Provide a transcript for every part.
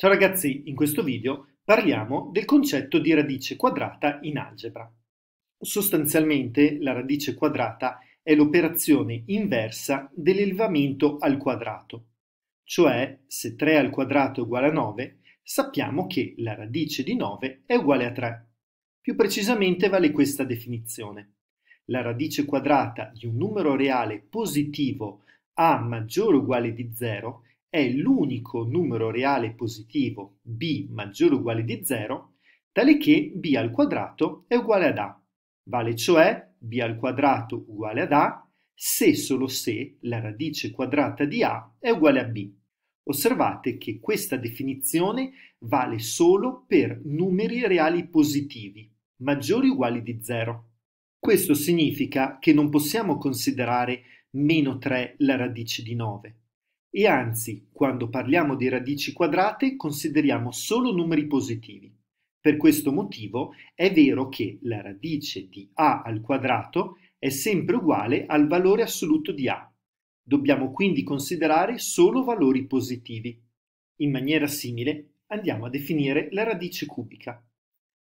Ciao ragazzi, in questo video parliamo del concetto di radice quadrata in algebra. Sostanzialmente la radice quadrata è l'operazione inversa dell'elevamento al quadrato, cioè se 3 al quadrato è uguale a 9, sappiamo che la radice di 9 è uguale a 3. Più precisamente vale questa definizione. La radice quadrata di un numero reale positivo a maggiore o uguale di 0 è è l'unico numero reale positivo b maggiore o uguale di 0, tale che b al quadrato è uguale ad a. Vale cioè b al quadrato uguale ad a se solo se la radice quadrata di a è uguale a b. Osservate che questa definizione vale solo per numeri reali positivi, maggiori o uguali di 0. Questo significa che non possiamo considerare meno 3 la radice di 9, e anzi, quando parliamo di radici quadrate consideriamo solo numeri positivi. Per questo motivo è vero che la radice di a al quadrato è sempre uguale al valore assoluto di a. Dobbiamo quindi considerare solo valori positivi. In maniera simile andiamo a definire la radice cubica,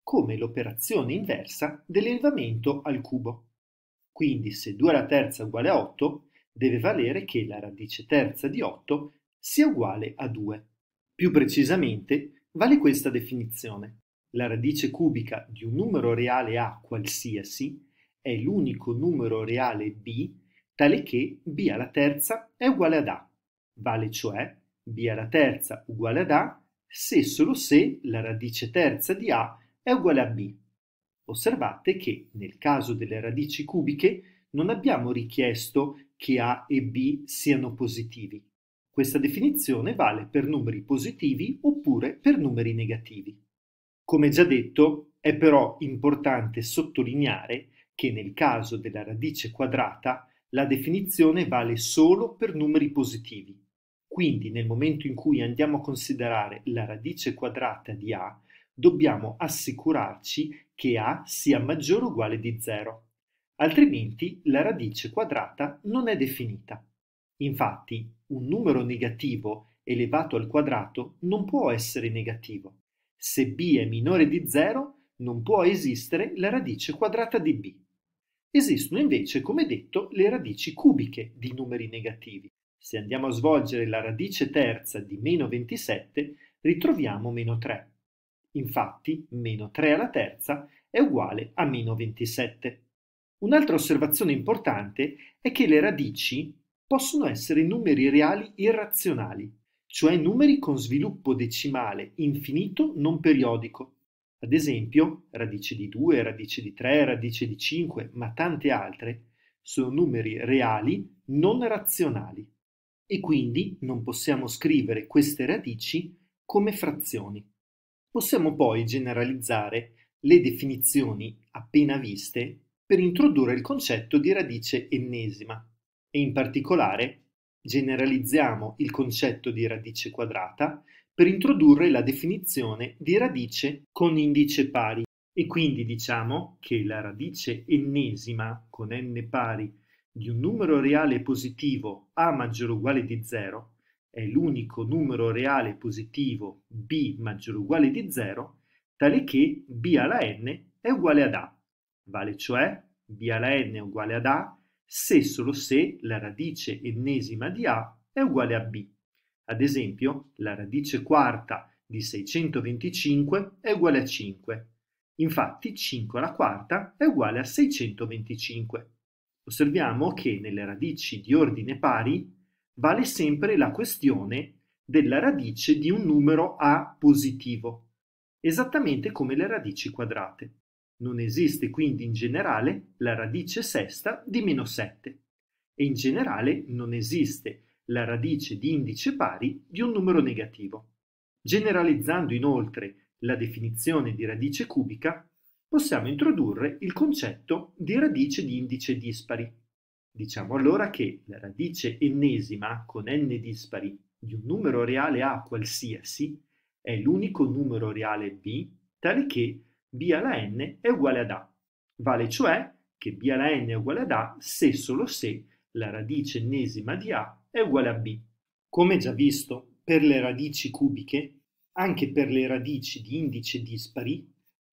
come l'operazione inversa dell'elevamento al cubo. Quindi se 2 alla terza è uguale a 8, deve valere che la radice terza di 8 sia uguale a 2. Più precisamente vale questa definizione. La radice cubica di un numero reale A qualsiasi è l'unico numero reale B tale che B alla terza è uguale ad A. Vale cioè B alla terza uguale ad A se e solo se la radice terza di A è uguale a B. Osservate che nel caso delle radici cubiche non abbiamo richiesto che A e B siano positivi. Questa definizione vale per numeri positivi oppure per numeri negativi. Come già detto, è però importante sottolineare che nel caso della radice quadrata la definizione vale solo per numeri positivi. Quindi nel momento in cui andiamo a considerare la radice quadrata di A, dobbiamo assicurarci che A sia maggiore o uguale di 0 altrimenti la radice quadrata non è definita. Infatti, un numero negativo elevato al quadrato non può essere negativo. Se b è minore di 0, non può esistere la radice quadrata di b. Esistono invece, come detto, le radici cubiche di numeri negativi. Se andiamo a svolgere la radice terza di meno 27, ritroviamo meno 3. Infatti, meno 3 alla terza è uguale a meno 27. Un'altra osservazione importante è che le radici possono essere numeri reali irrazionali, cioè numeri con sviluppo decimale infinito non periodico, ad esempio radice di 2, radice di 3, radice di 5, ma tante altre, sono numeri reali non razionali e quindi non possiamo scrivere queste radici come frazioni. Possiamo poi generalizzare le definizioni appena viste per introdurre il concetto di radice ennesima e in particolare generalizziamo il concetto di radice quadrata per introdurre la definizione di radice con indice pari e quindi diciamo che la radice ennesima con n pari di un numero reale positivo a maggiore o uguale di 0 è l'unico numero reale positivo b maggiore o uguale di 0 tale che b alla n è uguale ad a Vale cioè b alla n uguale ad a se e solo se la radice ennesima di a è uguale a b. Ad esempio, la radice quarta di 625 è uguale a 5. Infatti 5 alla quarta è uguale a 625. Osserviamo che nelle radici di ordine pari vale sempre la questione della radice di un numero a positivo, esattamente come le radici quadrate. Non esiste quindi in generale la radice sesta di meno 7 e in generale non esiste la radice di indice pari di un numero negativo. Generalizzando inoltre la definizione di radice cubica, possiamo introdurre il concetto di radice di indice dispari. Diciamo allora che la radice ennesima con n dispari di un numero reale a qualsiasi è l'unico numero reale b tale che b alla n è uguale ad a. Vale cioè che b alla n è uguale ad a se solo se la radice ennesima di a è uguale a b. Come già visto, per le radici cubiche, anche per le radici di indice dispari,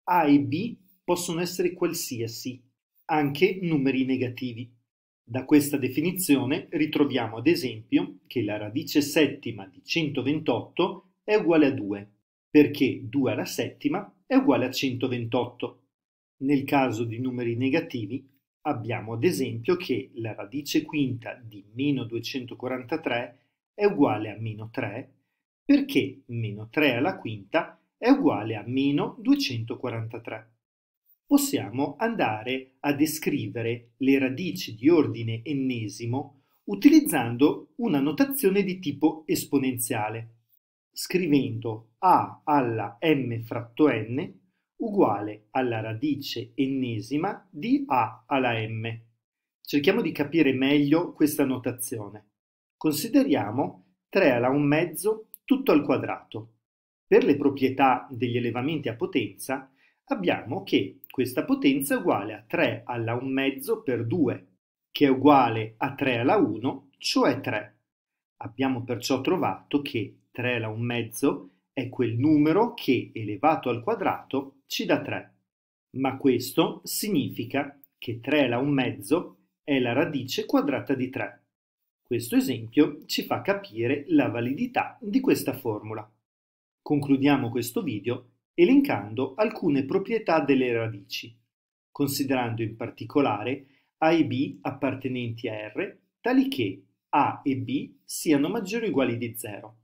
a e b possono essere qualsiasi, anche numeri negativi. Da questa definizione ritroviamo ad esempio che la radice settima di 128 è uguale a 2, perché 2 alla settima è uguale a 128. Nel caso di numeri negativi abbiamo ad esempio che la radice quinta di meno 243 è uguale a meno 3 perché meno 3 alla quinta è uguale a meno 243. Possiamo andare a descrivere le radici di ordine ennesimo utilizzando una notazione di tipo esponenziale scrivendo a alla m fratto n uguale alla radice ennesima di a alla m. Cerchiamo di capire meglio questa notazione. Consideriamo 3 alla 1 mezzo tutto al quadrato. Per le proprietà degli elevamenti a potenza abbiamo che questa potenza è uguale a 3 alla 1 mezzo per 2, che è uguale a 3 alla 1, cioè 3. Abbiamo perciò trovato che 3 la 1 mezzo è quel numero che elevato al quadrato ci dà 3. Ma questo significa che 3 la 1 mezzo è la radice quadrata di 3. Questo esempio ci fa capire la validità di questa formula. Concludiamo questo video elencando alcune proprietà delle radici, considerando in particolare A e B appartenenti a R, tali che A e B siano maggiori o uguali di 0.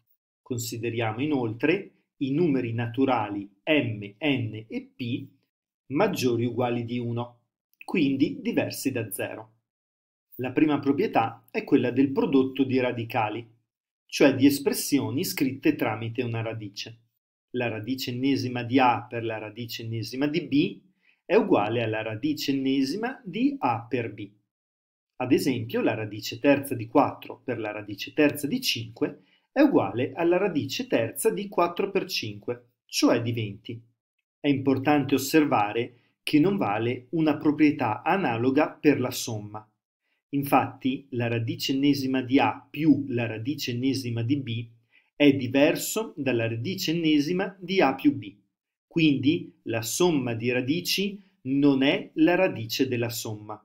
Consideriamo inoltre i numeri naturali m, n e p maggiori o uguali di 1, quindi diversi da 0. La prima proprietà è quella del prodotto di radicali, cioè di espressioni scritte tramite una radice. La radice ennesima di a per la radice ennesima di b è uguale alla radice ennesima di a per b. Ad esempio, la radice terza di 4 per la radice terza di 5 è è uguale alla radice terza di 4 per 5, cioè di 20. È importante osservare che non vale una proprietà analoga per la somma. Infatti la radice ennesima di A più la radice ennesima di B è diverso dalla radice ennesima di A più B. Quindi la somma di radici non è la radice della somma.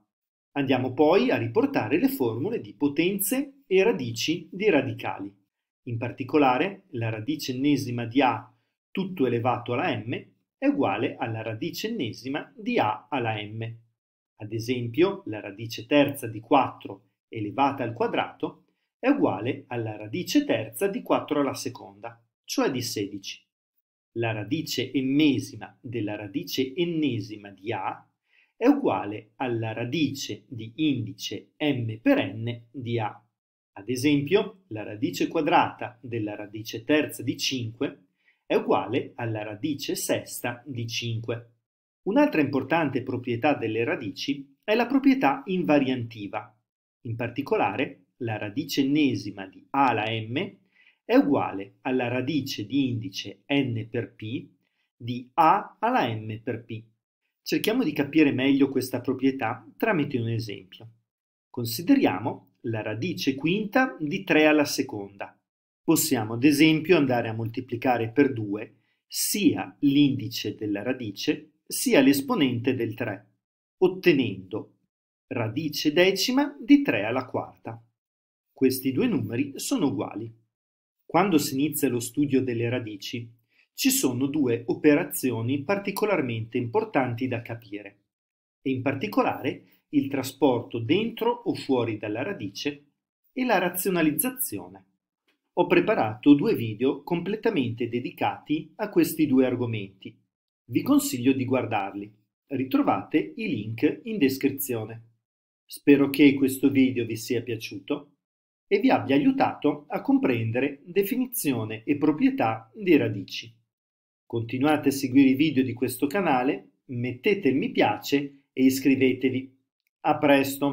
Andiamo poi a riportare le formule di potenze e radici di radicali. In particolare, la radice ennesima di a tutto elevato alla m è uguale alla radice ennesima di a alla m. Ad esempio, la radice terza di 4 elevata al quadrato è uguale alla radice terza di 4 alla seconda, cioè di 16. La radice ennesima della radice ennesima di a è uguale alla radice di indice m per n di a. Ad esempio, la radice quadrata della radice terza di 5 è uguale alla radice sesta di 5. Un'altra importante proprietà delle radici è la proprietà invariantiva. In particolare, la radice ennesima di a alla m è uguale alla radice di indice n per p di a alla m per p. Cerchiamo di capire meglio questa proprietà tramite un esempio. Consideriamo la radice quinta di 3 alla seconda. Possiamo ad esempio andare a moltiplicare per 2 sia l'indice della radice sia l'esponente del 3, ottenendo radice decima di 3 alla quarta. Questi due numeri sono uguali. Quando si inizia lo studio delle radici, ci sono due operazioni particolarmente importanti da capire, e in particolare il trasporto dentro o fuori dalla radice e la razionalizzazione. Ho preparato due video completamente dedicati a questi due argomenti. Vi consiglio di guardarli. Ritrovate i link in descrizione. Spero che questo video vi sia piaciuto e vi abbia aiutato a comprendere definizione e proprietà di radici. Continuate a seguire i video di questo canale, mettete il mi piace e iscrivetevi a presto